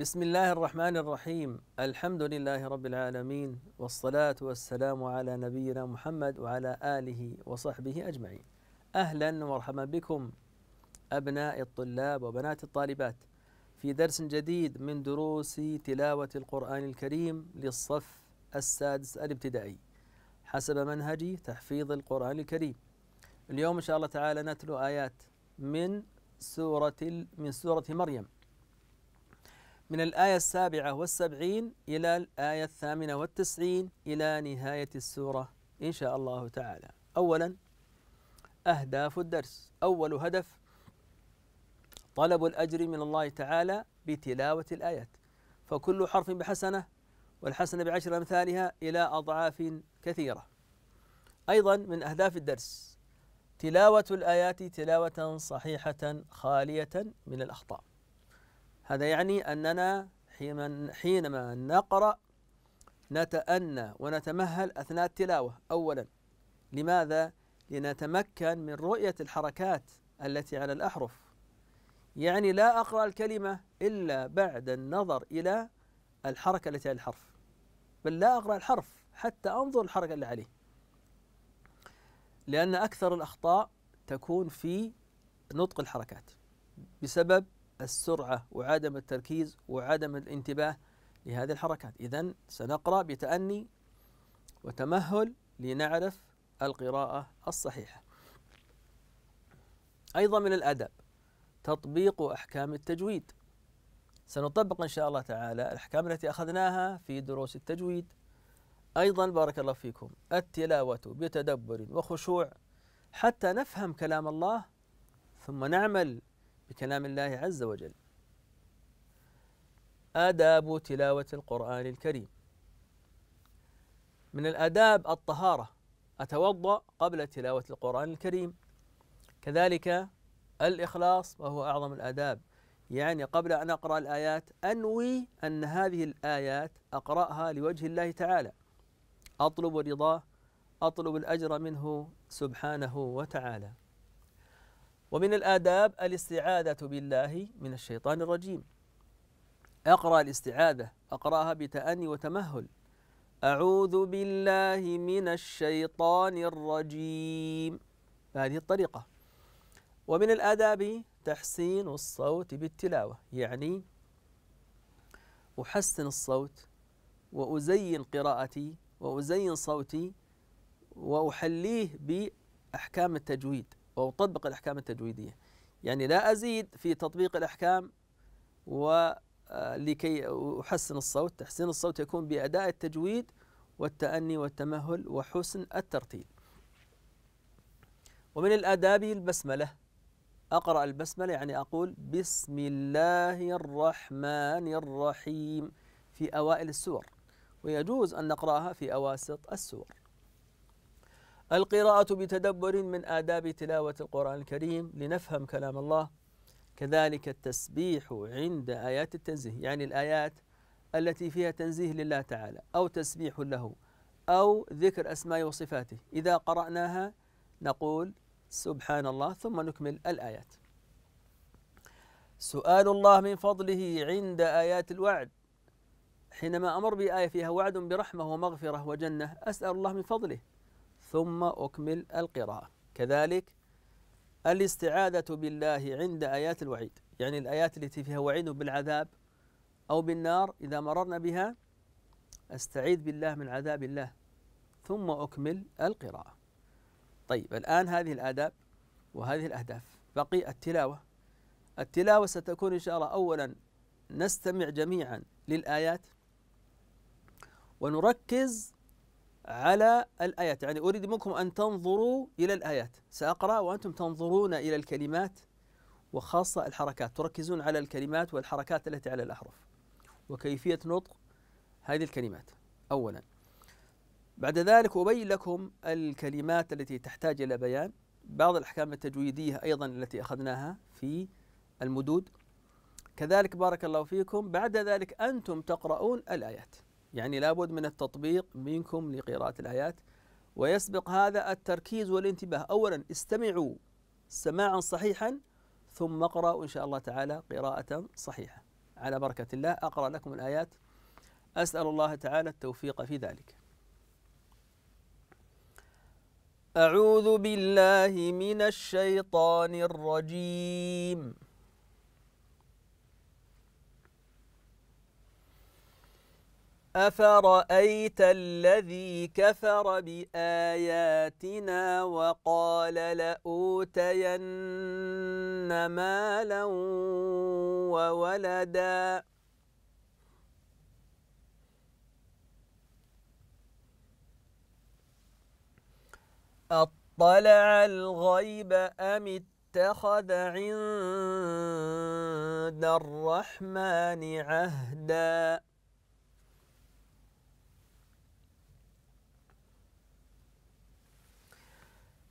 بسم الله الرحمن الرحيم الحمد لله رب العالمين والصلاة والسلام على نبينا محمد وعلى آله وصحبه أجمعين أهلا ومرحبا بكم أبناء الطلاب وبنات الطالبات في درس جديد من دروس تلاوة القرآن الكريم للصف السادس الابتدائي حسب منهج تحفيظ القرآن الكريم اليوم إن شاء الله تعالى نتلو آيات من سورة من سورة مريم من الآية السابعة والسبعين إلى الآية الثامنة والتسعين إلى نهاية السورة إن شاء الله تعالى أولا أهداف الدرس أول هدف طلب الأجر من الله تعالى بتلاوة الآيات فكل حرف بحسنة والحسنة بعشر أمثالها إلى أضعاف كثيرة أيضا من أهداف الدرس تلاوة الآيات تلاوة صحيحة خالية من الأخطاء هذا يعني أننا حينما نقرأ نتأنى ونتمهل أثناء التلاوة أولا لماذا؟ لنتمكن من رؤية الحركات التي على الأحرف يعني لا أقرأ الكلمة إلا بعد النظر إلى الحركة التي على الحرف بل لا أقرأ الحرف حتى أنظر الحركة اللي عليه لأن أكثر الأخطاء تكون في نطق الحركات بسبب السرعة وعدم التركيز وعدم الانتباه لهذه الحركات إذا سنقرأ بتأني وتمهل لنعرف القراءة الصحيحة أيضا من الأدب تطبيق أحكام التجويد سنطبق إن شاء الله تعالى الأحكام التي أخذناها في دروس التجويد أيضا بارك الله فيكم التلاوة بتدبر وخشوع حتى نفهم كلام الله ثم نعمل بكلام الله عز وجل آداب تلاوة القرآن الكريم من الآداب الطهارة أتوضأ قبل تلاوة القرآن الكريم كذلك الإخلاص وهو أعظم الآداب يعني قبل أن أقرأ الآيات أنوي أن هذه الآيات أقرأها لوجه الله تعالى أطلب رضاه أطلب الأجر منه سبحانه وتعالى ومن الآداب الاستعاذة بالله من الشيطان الرجيم أقرأ الاستعاذة أقرأها بتأني وتمهل أعوذ بالله من الشيطان الرجيم بهذه الطريقة ومن الآداب تحسين الصوت بالتلاوة يعني أحسن الصوت وأزين قراءتي وأزين صوتي وأحليه بأحكام التجويد وأطبق الأحكام التجويدية يعني لا أزيد في تطبيق الأحكام ولكي آه، أحسن الصوت تحسين الصوت يكون بأداء التجويد والتأني والتمهل وحسن الترتيب ومن الآداب البسملة أقرأ البسملة يعني أقول بسم الله الرحمن الرحيم في أوائل السور ويجوز أن نقرأها في أواسط السور القراءة بتدبر من آداب تلاوة القرآن الكريم لنفهم كلام الله كذلك التسبيح عند آيات التنزيه يعني الآيات التي فيها تنزيه لله تعالى أو تسبيح له أو ذكر أسماء وصفاته إذا قرأناها نقول سبحان الله ثم نكمل الآيات سؤال الله من فضله عند آيات الوعد حينما أمر بآية فيها وعد برحمة ومغفرة وجنة أسأل الله من فضله ثم أكمل القراءة كذلك الاستعاذة بالله عند آيات الوعيد يعني الآيات التي فيها وعيد بالعذاب أو بالنار إذا مررنا بها أستعيذ بالله من عذاب الله ثم أكمل القراءة طيب الآن هذه الآداب وهذه الأهداف بقي التلاوة التلاوة ستكون إن شاء الله أولا نستمع جميعا للآيات ونركز على الآيات يعني أريد منكم أن تنظروا إلى الآيات سأقرأ وأنتم تنظرون إلى الكلمات وخاصة الحركات تركزون على الكلمات والحركات التي على الأحرف وكيفية نطق هذه الكلمات أولا بعد ذلك أبين لكم الكلمات التي تحتاج إلى بيان بعض الأحكام التجويدية أيضا التي أخذناها في المدود كذلك بارك الله فيكم بعد ذلك أنتم تقرؤون الآيات يعني لابد من التطبيق منكم لقراءة الآيات ويسبق هذا التركيز والانتباه أولا استمعوا سماعا صحيحا ثم اقرأوا إن شاء الله تعالى قراءة صحيحة على بركة الله أقرأ لكم الآيات أسأل الله تعالى التوفيق في ذلك أعوذ بالله من الشيطان الرجيم أفرأيت الذي كفر بآياتنا وقال لأوتين مالا وولدا أطلع الغيب أم اتخذ عند الرحمن عهداً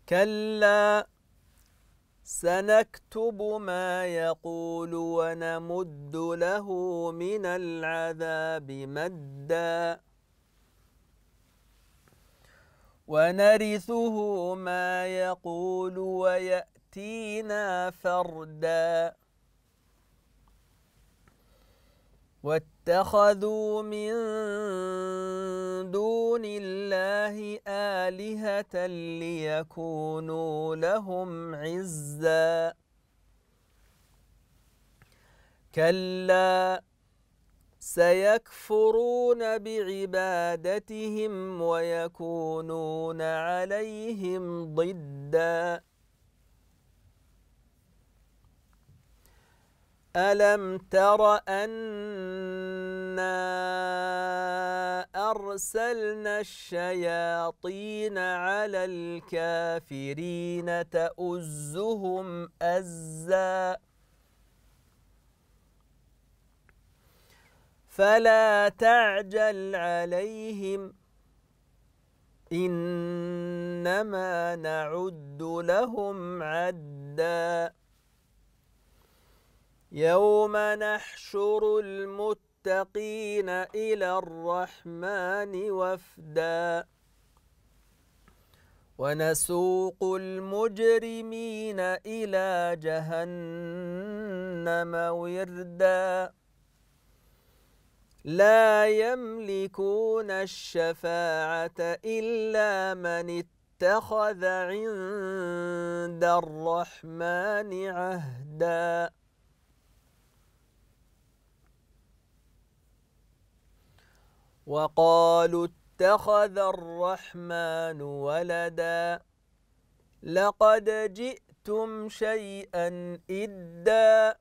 كلا سنكتب ما يقول ونمد له من العذاب مدا ونرثه ما يقول ويأتينا فردا واتخذوا من دون الله آلهة ليكونوا لهم عزا كلا سيكفرون بعبادتهم ويكونون عليهم ضدًا أَلَمْ تَرَ أَنَّا أَرْسَلْنَا الشَّيَاطِينَ عَلَى الْكَافِرِينَ تَؤُزُّهُمْ أَزًّا فَلَا تَعْجَلْ عَلَيْهِمْ إِنَّمَا نَعُدُّ لَهُمْ عَدًّا يوم نحشر المتقين إلى الرحمن وفدا ونسوق المجرمين إلى جهنم وردا لا يملكون الشفاعة إلا من اتخذ عند الرحمن عهداً وقالوا اتخذ الرحمن ولدا لقد جئتم شيئا إدا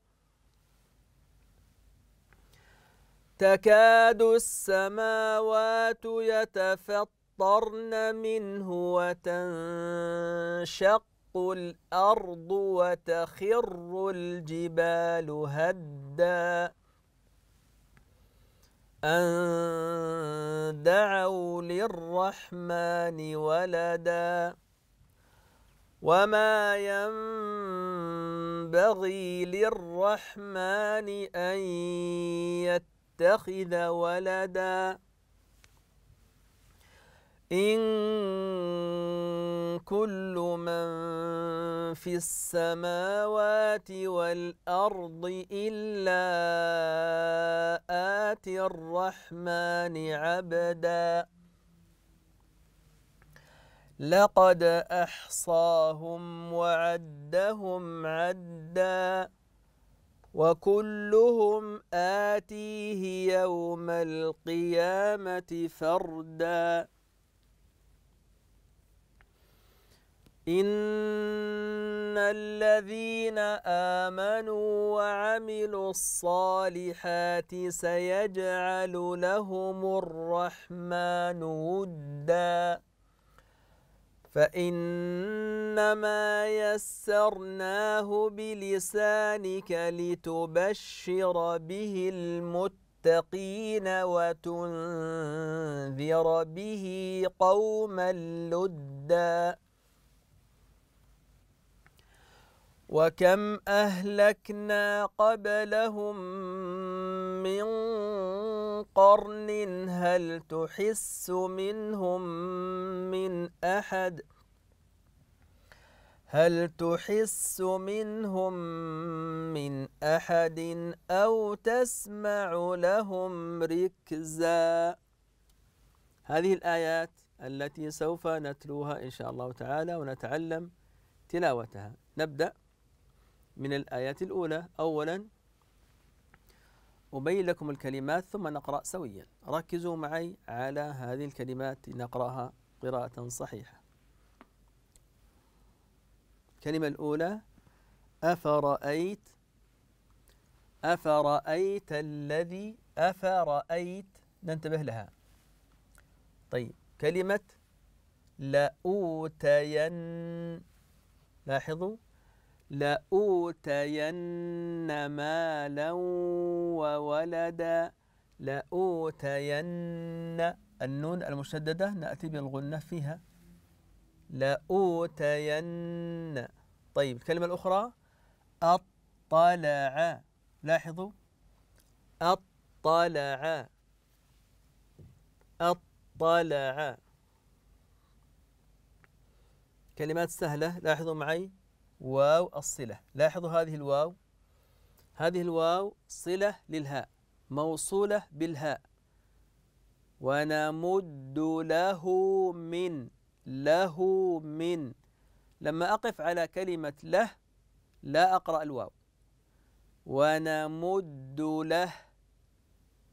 تكاد السماوات يتفطرن منه وتنشق الأرض وتخر الجبال هدّا أن دعوا للرحمن ولدا وما ينبغي للرحمن أن يتخذ ولدا إن كل من في السماوات والأرض إلا رحمة الرحمن عبدا لقد أحصاهم وعدهم عدا وكلهم آتيه يوم القيامة فردا إن الذين آمنوا وعملوا الصالحات سيجعل لهم الرحمن وداً فإنما يسرناه بلسانك لتبشر به المتقين وتنذر به قوما لُدًّا وكم أهلكنا قبلهم من قرن هل تحس منهم من أحد هل تحس منهم من أحد أو تسمع لهم ركزا هذه الآيات التي سوف نتلوها إن شاء الله تعالى ونتعلم تلاوتها نبدأ من الآيات الأولى أولا أبين لكم الكلمات ثم نقرأ سويا ركزوا معي على هذه الكلمات لنقرأها قراءة صحيحة الكلمة الأولى أفرأيت أفرأيت الذي أفرأيت ننتبه لها طيب كلمة لأوتين لاحظوا لأوتين مالا وولدا لأوتين النون المشددة نأتي بالغنة فيها لأوتين طيب الكلمة الأخرى أطلع لاحظوا أطلع أطلع كلمات سهلة لاحظوا معي واو الصلة لاحظوا هذه الواو هذه الواو صلة للهاء موصولة بالهاء ونمد له من له من لما أقف على كلمة له لا أقرأ الواو ونمد له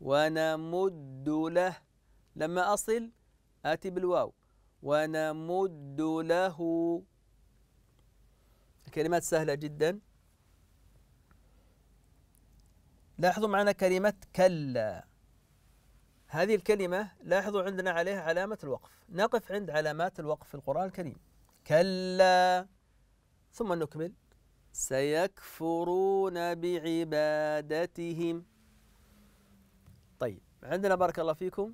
ونمد له لما أصل آتي بالواو ونمد له الكلمات سهلة جدا لاحظوا معنا كلمة كلا هذه الكلمة لاحظوا عندنا عليها علامة الوقف نقف عند علامات الوقف في القرآن الكريم كلا ثم نكمل سيكفرون بعبادتهم طيب عندنا بارك الله فيكم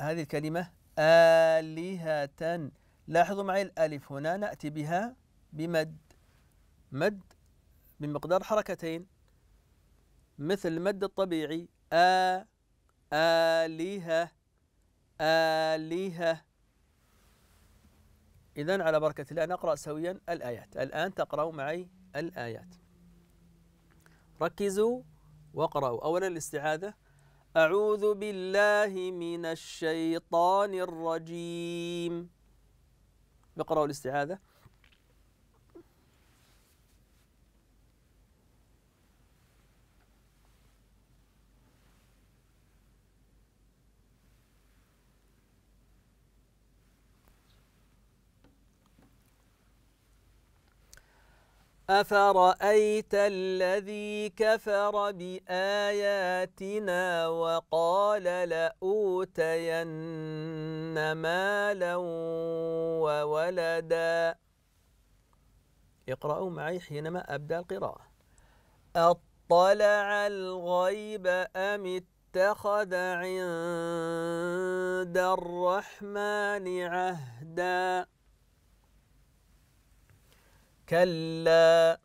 هذه الكلمة آلهة لاحظوا معي الألف هنا نأتي بها بمد مد بمقدار حركتين مثل المد الطبيعي آ آلهة آلهة إذا على بركة الله نقرأ سويا الآيات الآن تقرأوا معي الآيات ركزوا واقرأوا أولا الاستعاذة أعوذ بالله من الشيطان الرجيم بقرأوا الاستعاذة أفرأيت الذي كفر بآياتنا وقال لأوتين مالا وولدا اقرأوا معي حينما أبدأ القراءة أطلع الغيب أم اتخذ عند الرحمن عهداً كلا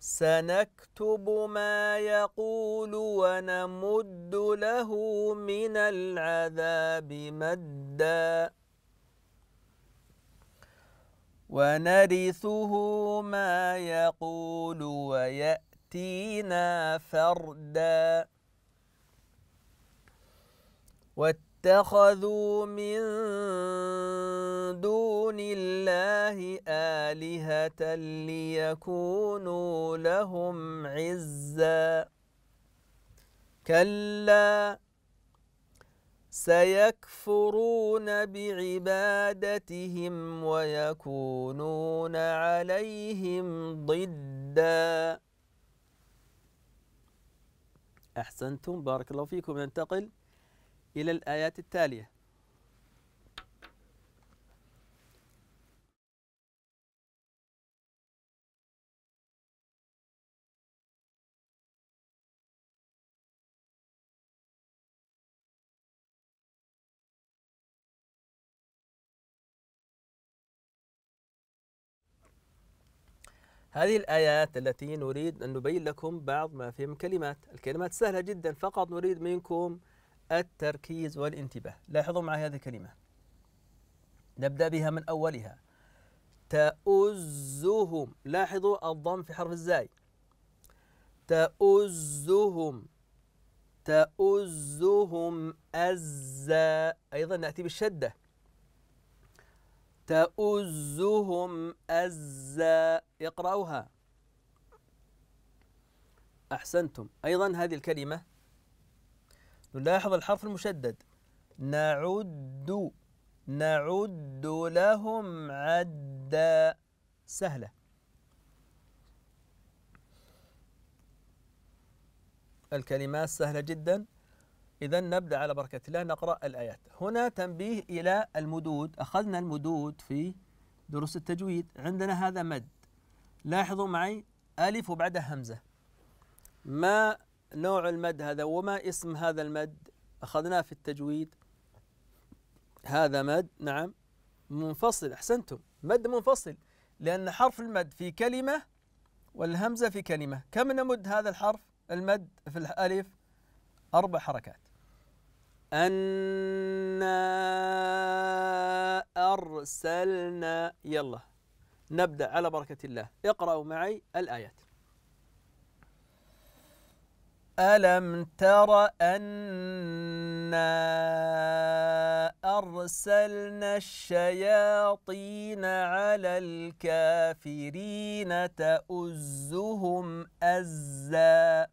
سنكتب ما يقول ونمد له من العذاب مدا ونرثه ما يقول ويأتينا فردا اتخذوا من دون الله آلهة ليكونوا لهم عزا كلا سيكفرون بعبادتهم ويكونون عليهم ضدا أحسنتم بارك الله فيكم ننتقل إلى الآيات التالية هذه الآيات التي نريد أن نبين لكم بعض ما فيهم كلمات الكلمات سهلة جدا فقط نريد منكم التركيز والانتباه لاحظوا معي هذه الكلمة نبدأ بها من أولها تأزهم لاحظوا الضم في حرف الزاي تأزهم تأزهم أزا أيضا نأتي بالشدة تأزهم أزا يقرأوها أحسنتم أيضا هذه الكلمة نلاحظ الحرف المشدد نعد نعد لهم عدا سهلة الكلمات سهلة جدا إذا نبدأ على بركة الله نقرأ الآيات هنا تنبيه إلى المدود أخذنا المدود في دروس التجويد عندنا هذا مد لاحظوا معي ألف وبعدها همزة ما نوع المد هذا وما اسم هذا المد أخذناه في التجويد هذا مد نعم منفصل أحسنتم مد منفصل لأن حرف المد في كلمة والهمزة في كلمة كم نمد هذا الحرف المد في الألف أربع حركات أنا أرسلنا يلا نبدأ على بركة الله اقرأوا معي الآيات ألم تر أنا أرسلنا الشياطين على الكافرين تؤزهم أزا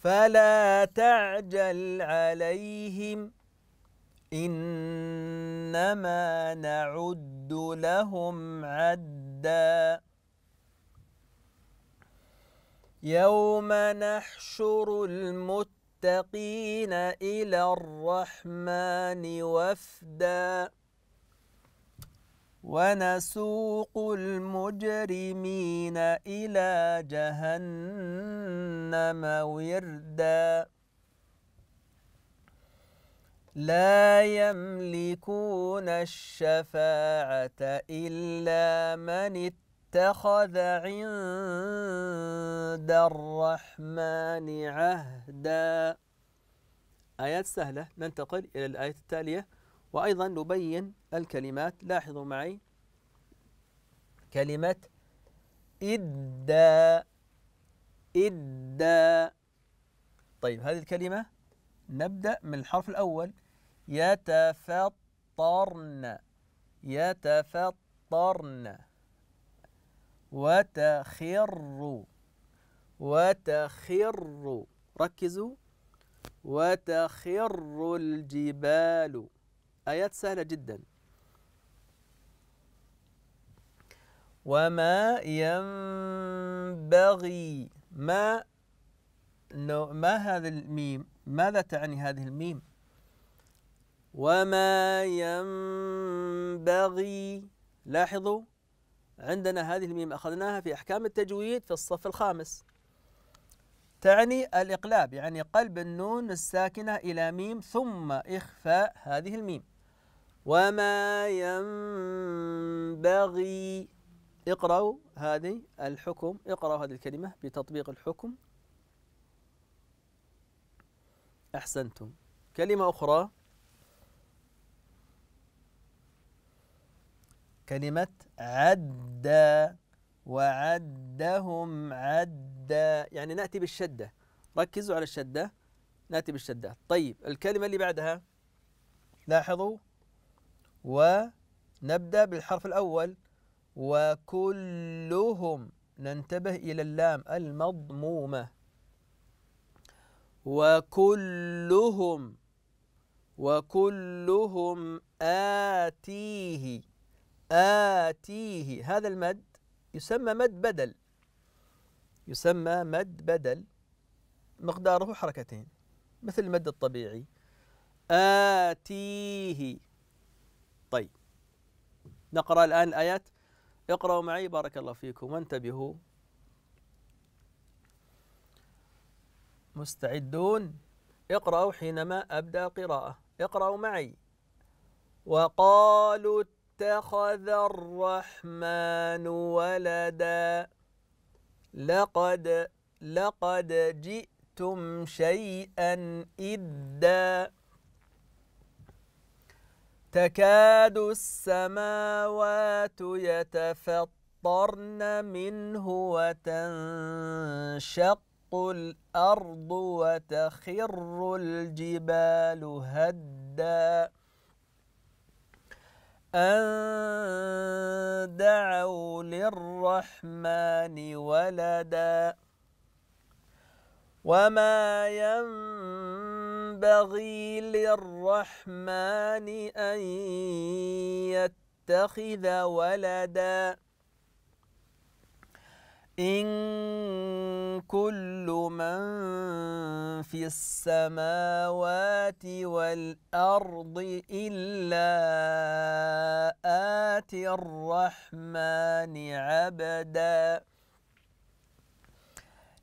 فلا تعجل عليهم إنما نعد لهم عدًّا يوم نحشر المتقين إلى الرحمن وفدا ونسوق المجرمين إلى جهنم وردا لا يملكون الشفاعة إلا من اتقى اتخذ عند الرحمن عهدا آيات سهلة ننتقل إلى الآية التالية وأيضا نبين الكلمات لاحظوا معي كلمة إدى إدى طيب هذه الكلمة نبدأ من الحرف الأول يتفطرن يتفطرن وتخر وتخر ركزوا وتخر الجبال آيات سهلة جدا وما ينبغي ما ما هذا الميم ماذا تعني هذه الميم وما ينبغي لاحظوا عندنا هذه الميم أخذناها في أحكام التجويد في الصف الخامس تعني الإقلاب يعني قلب النون الساكنة إلى ميم ثم إخفاء هذه الميم وما ينبغي اقرأوا هذه الحكم اقرأوا هذه الكلمة بتطبيق الحكم أحسنتم كلمة أخرى كلمة عدا وعدهم عدا يعني نأتي بالشدة ركزوا على الشدة نأتي بالشدة طيب الكلمة اللي بعدها لاحظوا ونبدأ بالحرف الأول وكلهم ننتبه إلى اللام المضمومة وكلهم وكلهم آتيه آتيه هذا المد يسمى مد بدل يسمى مد بدل مقداره حركتين مثل المد الطبيعي آتيه طيب نقرأ الآن الآيات اقرأوا معي بارك الله فيكم وانتبهوا مستعدون اقرأوا حينما أبدأ قراءة اقرأوا معي وقالوا اتخذ الرحمن ولدا لقد لقد جئتم شيئا إدا تكاد السماوات يتفطرن منه وتنشق الأرض وتخر الجبال هدّا أن دعوا للرحمن ولدا وما ينبغي للرحمن أن يتخذ ولداً إن كل من في السماوات والأرض إلا آتي الرحمن عبدا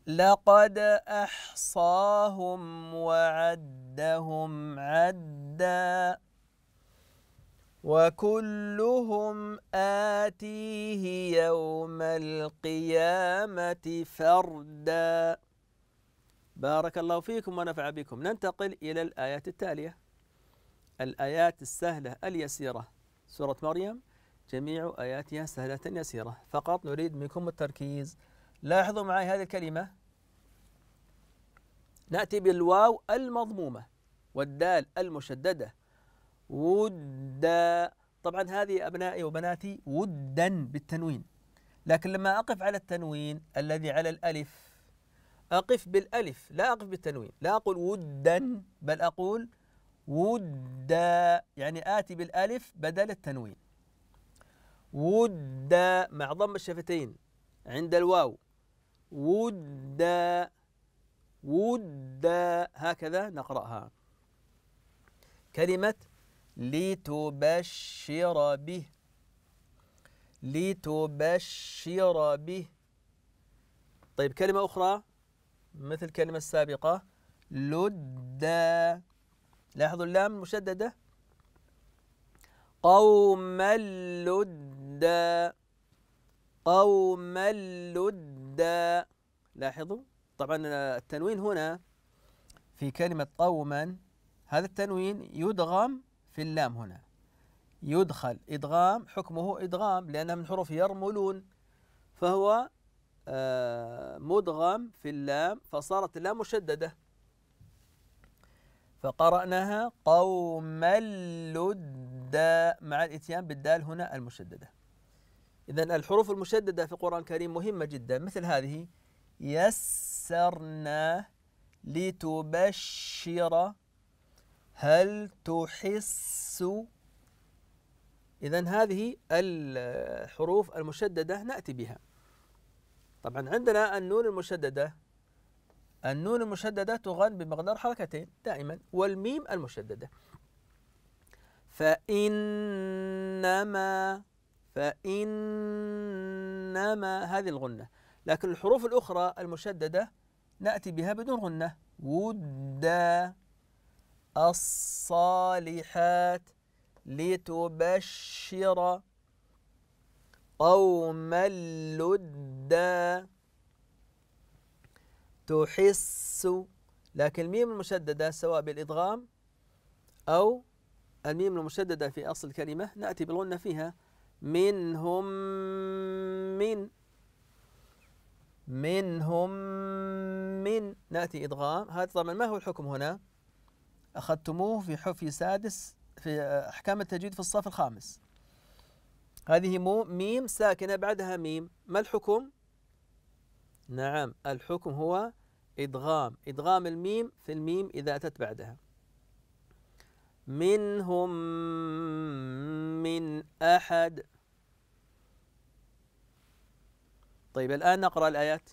لقد أحصاهم وعدهم عدا وكلهم آتيه يوم القيامة فردا بارك الله فيكم ونفع بكم ننتقل إلى الآيات التالية الآيات السهلة اليسيرة سورة مريم جميع آياتها سهلة يسيرة فقط نريد منكم التركيز لاحظوا معي هذه الكلمة نأتي بالواو المضمومة والدال المشددة ودا طبعا هذه أبنائي وبناتي ودا بالتنوين لكن لما أقف على التنوين الذي على الألف أقف بالألف لا أقف بالتنوين لا أقول ودا بل أقول ودا يعني آتي بالألف بدل التنوين ودا مع ضم الشفتين عند الواو ودا ودا هكذا نقرأها كلمة لتبشر به لتبشر به طيب كلمة أخرى مثل الكلمة السابقة لدى لاحظوا اللام المشددة قوما لدا قوما لدا لاحظوا طبعا التنوين هنا في كلمة قوما هذا التنوين يدغم في اللام هنا يدخل إدغام حكمه إدغام لأنها من حروف يرملون فهو آه، مدغم في اللام فصارت اللام مشددة فقرأناها قوما اللد مع الإتيان بالدال هنا المشددة إذا الحروف المشددة في القرآن الكريم مهمة جدا مثل هذه يسرنا لتبشر هل تحس إذا هذه الحروف المشددة نأتي بها طبعا عندنا النون المشددة النون المشددة تغن بمقدار حركتين دائما والميم المشددة فإنما فإنما هذه الغنة لكن الحروف الأخرى المشددة نأتي بها بدون غنة ودّا الصالحات لتبشر قوما لدا تحس لكن الميم المشددة سواء بالإدغام أو الميم المشددة في أصل الكلمة نأتي بالغنة فيها منهم من منهم من نأتي إدغام هذا طبعا ما هو الحكم هنا؟ أخذتموه في حفي سادس في آه، أحكام التجويد في الصف الخامس هذه مو ميم ساكنة بعدها ميم ما الحكم؟ نعم الحكم هو إدغام إدغام الميم في الميم إذا أتت بعدها منهم من أحد طيب الآن نقرأ الآيات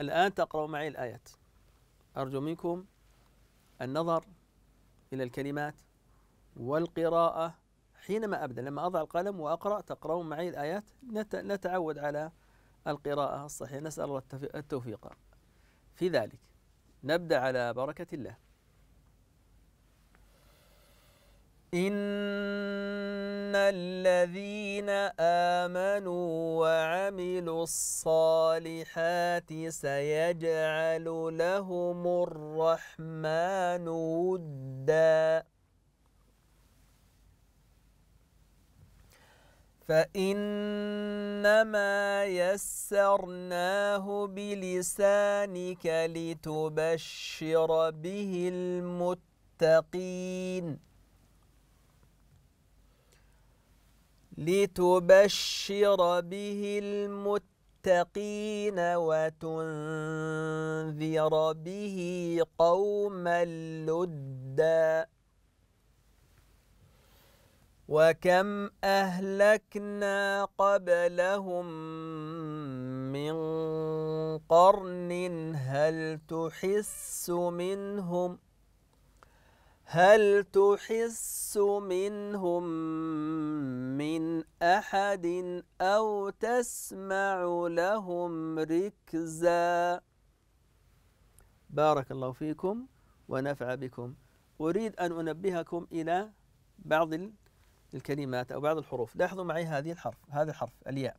الآن تقرأوا معي الآيات أرجو منكم النظر إلى الكلمات والقراءة حينما أبدأ لما أضع القلم وأقرأ تقرأون معي الآيات نتعود على القراءة الصحيحة نسأل الله التوفيق في ذلك نبدأ على بركة الله إن الذين آمنوا وعملوا الصالحات سيجعل لهم الرحمن وداً فإنما يسرناه بلسانك لتبشر به المتقين لتبشر به المتقين وتنذر به قوما لدًّا وكم أهلكنا قبلهم من قرن هل تحس منهم هل تحس منهم من أحد أو تسمع لهم ركزا بارك الله فيكم ونفع بكم أريد أن أنبهكم إلى بعض الكلمات أو بعض الحروف لاحظوا معي هذه الحرف هذا الحرف الياء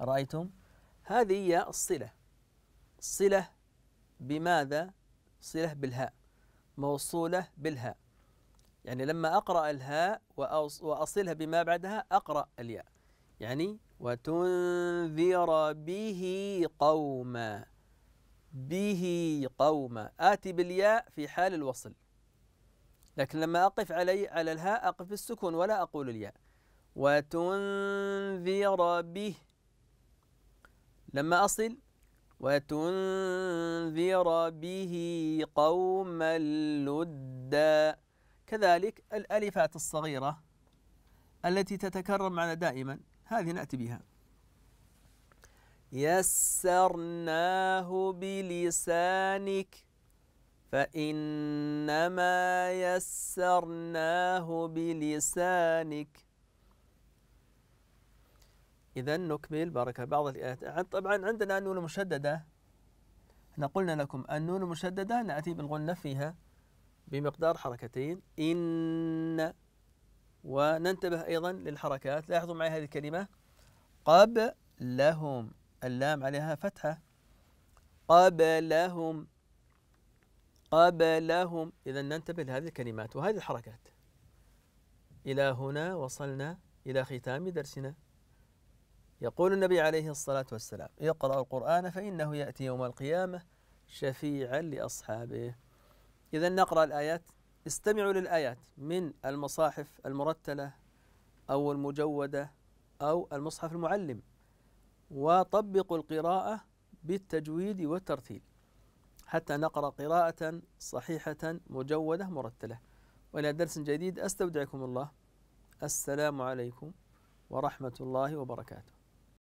رأيتم هذه ياء الصلة صلة بماذا؟ صلة بالهاء موصولة بالهاء يعني لما أقرأ الهاء وأصلها بما بعدها أقرأ الياء يعني وتنذر به قوما به قوما آتي بالياء في حال الوصل لكن لما أقف علي على الهاء أقف بالسكون ولا أقول الياء وتنذر به لما أصل وتنذر به قوما لدا كذلك الألفات الصغيرة التي تتكرر معنا دائما هذه نأتي بها يسرناه بلسانك فإنما يسرناه بلسانك إذا نكمل بارك بعض الآيات طبعا عندنا النون المشددة احنا قلنا لكم النون المشددة نأتي بالغنة فيها بمقدار حركتين إن وننتبه أيضا للحركات لاحظوا معي هذه الكلمة قبلهم اللام عليها فتحة قبلهم قبلهم إذا ننتبه لهذه الكلمات وهذه الحركات إلى هنا وصلنا إلى ختام درسنا يقول النبي عليه الصلاة والسلام يقرأ القرآن فإنه يأتي يوم القيامة شفيعا لأصحابه إذا نقرأ الآيات استمعوا للآيات من المصاحف المرتلة أو المجودة أو المصحف المعلم وطبقوا القراءة بالتجويد والترتيل حتى نقرأ قراءة صحيحة مجودة مرتلة وإلى درس جديد أستودعكم الله السلام عليكم ورحمة الله وبركاته